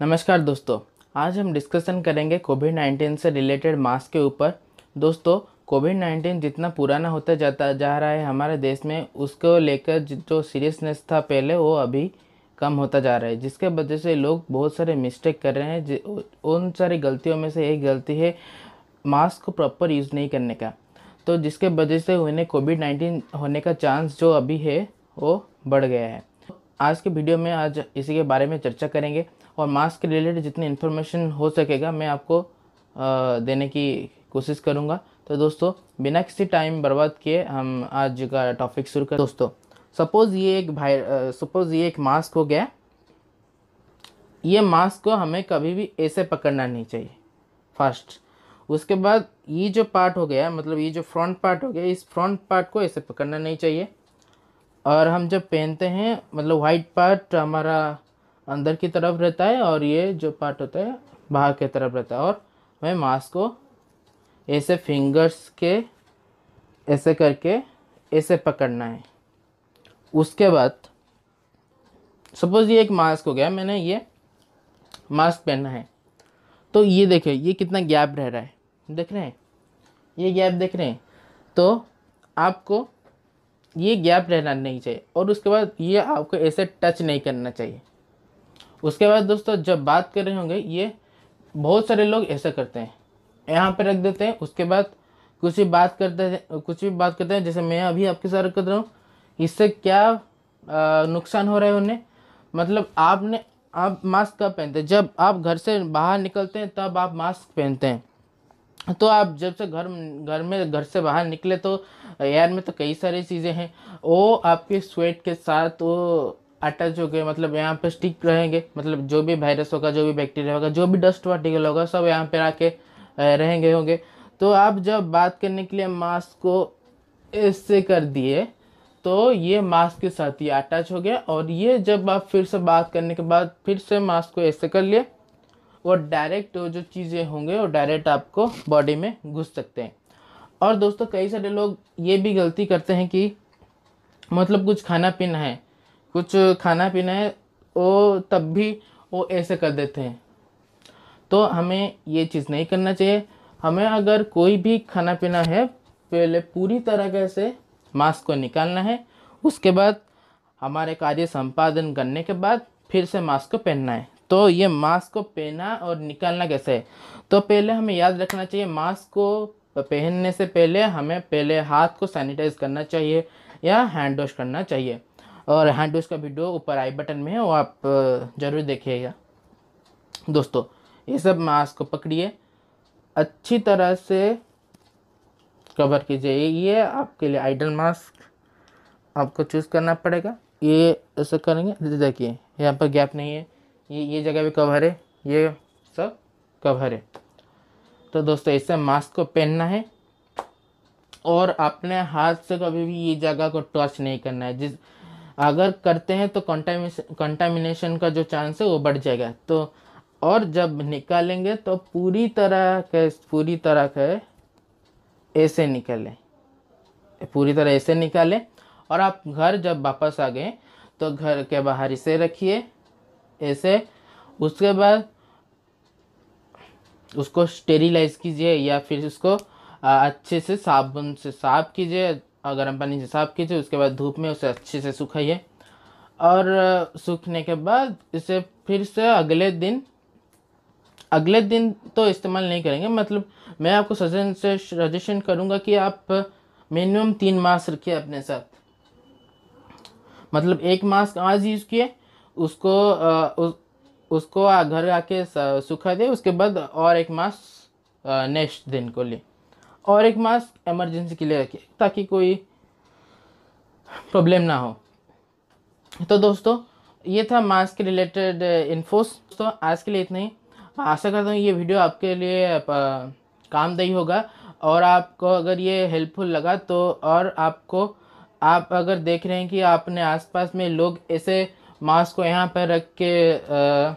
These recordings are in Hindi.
नमस्कार दोस्तों आज हम डिस्कशन करेंगे कोविड नाइन्टीन से रिलेटेड मास्क के ऊपर दोस्तों कोविड नाइन्टीन जितना पुराना होता जाता जा रहा है हमारे देश में उसको लेकर जो सीरियसनेस था पहले वो अभी कम होता जा रहा है जिसके वजह से लोग बहुत सारे मिस्टेक कर रहे हैं उन सारी गलतियों में से एक गलती है मास्क को प्रॉपर यूज़ नहीं करने का तो जिसके वजह से उन्हें कोविड नाइन्टीन होने का चांस जो अभी है वो बढ़ गया है आज के वीडियो में आज इसी के बारे में चर्चा करेंगे और मास्क के रिलेटेड जितनी इन्फॉर्मेशन हो सकेगा मैं आपको देने की कोशिश करूँगा तो दोस्तों बिना किसी टाइम बर्बाद किए हम आज का टॉपिक शुरू कर दोस्तों सपोज़ ये एक भाई सपोज़ ये एक मास्क हो गया ये मास्क को हमें कभी भी ऐसे पकड़ना नहीं चाहिए फर्स्ट उसके बाद ये जो पार्ट हो गया मतलब ये जो फ्रंट पार्ट हो गया इस फ्रंट पार्ट को ऐसे पकड़ना नहीं चाहिए और हम जब पहनते हैं मतलब वाइट पार्ट हमारा अंदर की तरफ रहता है और ये जो पार्ट होता है बाहर की तरफ रहता है और मैं मास्क को ऐसे फिंगर्स के ऐसे करके ऐसे पकड़ना है उसके बाद सपोज़ ये एक मास्क हो गया मैंने ये मास्क पहना है तो ये देखिए ये कितना गैप रह रहा है देख रहे हैं ये गैप देख रहे हैं तो आपको ये गैप रहना नहीं चाहिए और उसके बाद ये आपको ऐसे टच नहीं करना चाहिए उसके बाद दोस्तों जब बात कर रहे होंगे ये बहुत सारे लोग ऐसा करते हैं यहाँ पर रख देते हैं उसके बाद कुछ भी बात करते हैं कुछ भी बात करते हैं जैसे मैं अभी आपके साथ कर रहा हूँ इससे क्या नुकसान हो रहा है उन्हें मतलब आपने आप मास्क कब पहनते हैं जब आप घर से बाहर निकलते हैं तब आप मास्क पहनते हैं तो आप जब से घर घर में घर से बाहर निकले तो एयर में तो कई सारी चीज़ें हैं वो आपके स्वेट के साथ वो अटैच हो गए मतलब यहाँ पे स्टिक रहेंगे मतलब जो भी वायरस होगा जो भी बैक्टीरिया होगा जो भी डस्ट पार्टिकल होगा सब यहाँ पे आके रहेंगे होंगे तो आप जब बात करने के लिए मास्क को ऐसे कर दिए तो ये मास्क के साथ ही अटैच हो गया और ये जब आप फिर से बात करने के बाद फिर से मास्क को ऐसे कर लिए वो डायरेक्ट जो चीज़ें होंगे वो डायरेक्ट आपको बॉडी में घुस सकते हैं और दोस्तों कई सारे लोग ये भी गलती करते हैं कि मतलब कुछ खाना पीना है कुछ खाना पीना है वो तब भी वो ऐसे कर देते हैं तो हमें ये चीज़ नहीं करना चाहिए हमें अगर कोई भी खाना पीना है पहले पूरी तरह से मास्क को निकालना है उसके बाद हमारे कार्य संपादन करने के बाद फिर से मास्क को पहनना है तो ये मास्क को पहना और निकालना कैसे है तो पहले हमें याद रखना चाहिए मास्क को पहनने से पहले हमें पहले हाथ को सैनिटाइज करना चाहिए या हैंड वॉश करना चाहिए और हैंड वॉश का वीडियो ऊपर आई बटन में है वो आप ज़रूर देखिएगा दोस्तों ये सब मास्क को पकड़िए अच्छी तरह से कवर कीजिए ये आपके लिए आइडल मास्क आपको चूज़ करना पड़ेगा ये ऐसा करेंगे देखिए यहाँ पर गैप नहीं है ये ये जगह भी कवर है ये सब कवर है तो दोस्तों ऐसे मास्क को पहनना है और अपने हाथ से कभी भी ये जगह को टच नहीं करना है जिस अगर करते हैं तो कंटामिनेशन का जो चांस है वो बढ़ जाएगा तो और जब निकालेंगे तो पूरी तरह के पूरी तरह के ऐसे निकालें पूरी तरह ऐसे निकालें और आप घर जब वापस आ गए तो घर के बाहर इसे रखिए ऐसे उसके बाद उसको स्टेरिलाइज कीजिए या फिर उसको अच्छे से साबुन से साफ कीजिए गर्म पानी से साफ कीजिए उसके बाद धूप में उसे अच्छे से सुखाइए और सूखने के बाद इसे फिर से अगले दिन अगले दिन तो इस्तेमाल नहीं करेंगे मतलब मैं आपको सजेशन से सजेशन करूँगा कि आप मिनिमम तीन मास्क रखिए अपने साथ मतलब एक मास्क आज यूज़ किए उसको आ, उस, उसको आ, घर आके सूखा दे उसके बाद और एक मास नेक्स्ट दिन को ले और एक मास इमरजेंसी के लिए रखे ताकि कोई प्रॉब्लम ना हो तो दोस्तों ये था मास्क के रिलेटेड इन्फोस तो आज के लिए इतना ही आशा करता हूँ ये वीडियो आपके लिए काम दही होगा और आपको अगर ये हेल्पफुल लगा तो और आपको आप अगर देख रहे हैं कि आपने आसपास में लोग ऐसे मास्क को यहाँ पर रख के आ, आ,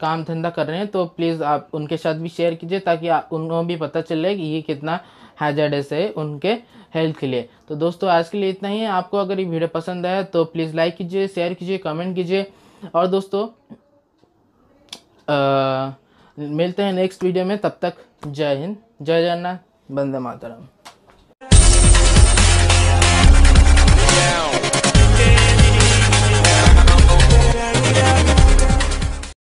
काम धंधा कर रहे हैं तो प्लीज़ आप उनके साथ भी शेयर कीजिए ताकि आप उनको भी पता चले कि ये कितना हैजर्डस है उनके हेल्थ के लिए तो दोस्तों आज के लिए इतना ही है आपको अगर ये वीडियो पसंद आया तो प्लीज़ लाइक कीजिए शेयर कीजिए कमेंट कीजिए और दोस्तों आ, मिलते हैं नेक्स्ट वीडियो में तब तक जय हिंद जय जगन्नाथ बंदे मातरम